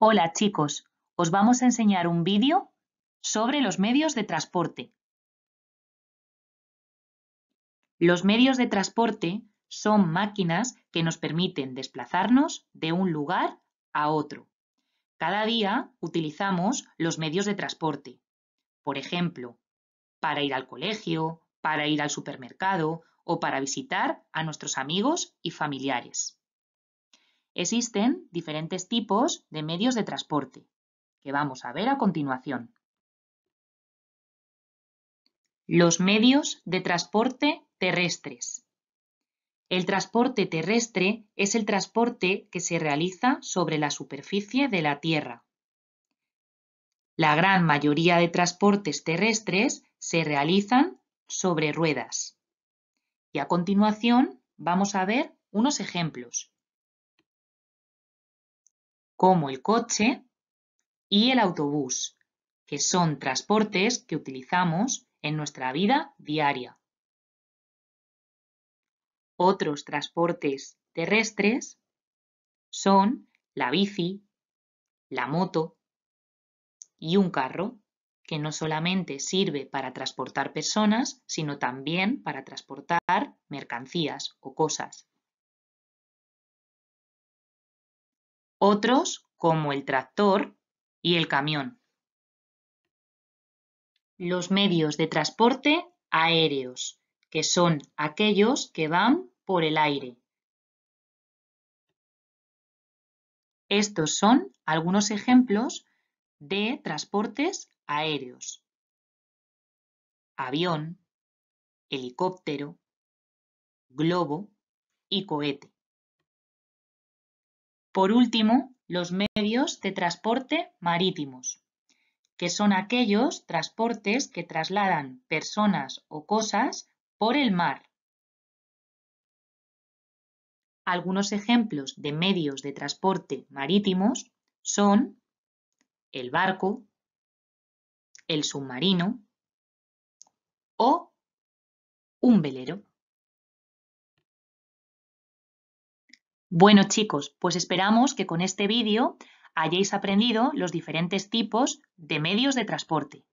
Hola chicos, os vamos a enseñar un vídeo sobre los medios de transporte. Los medios de transporte son máquinas que nos permiten desplazarnos de un lugar a otro. Cada día utilizamos los medios de transporte. Por ejemplo, para ir al colegio, para ir al supermercado o para visitar a nuestros amigos y familiares. Existen diferentes tipos de medios de transporte, que vamos a ver a continuación. Los medios de transporte terrestres. El transporte terrestre es el transporte que se realiza sobre la superficie de la Tierra. La gran mayoría de transportes terrestres se realizan sobre ruedas. Y a continuación vamos a ver unos ejemplos como el coche y el autobús, que son transportes que utilizamos en nuestra vida diaria. Otros transportes terrestres son la bici, la moto y un carro, que no solamente sirve para transportar personas, sino también para transportar mercancías o cosas. Otros, como el tractor y el camión. Los medios de transporte aéreos, que son aquellos que van por el aire. Estos son algunos ejemplos de transportes aéreos. Avión, helicóptero, globo y cohete. Por último, los medios de transporte marítimos, que son aquellos transportes que trasladan personas o cosas por el mar. Algunos ejemplos de medios de transporte marítimos son el barco, el submarino o un velero. Bueno chicos, pues esperamos que con este vídeo hayáis aprendido los diferentes tipos de medios de transporte.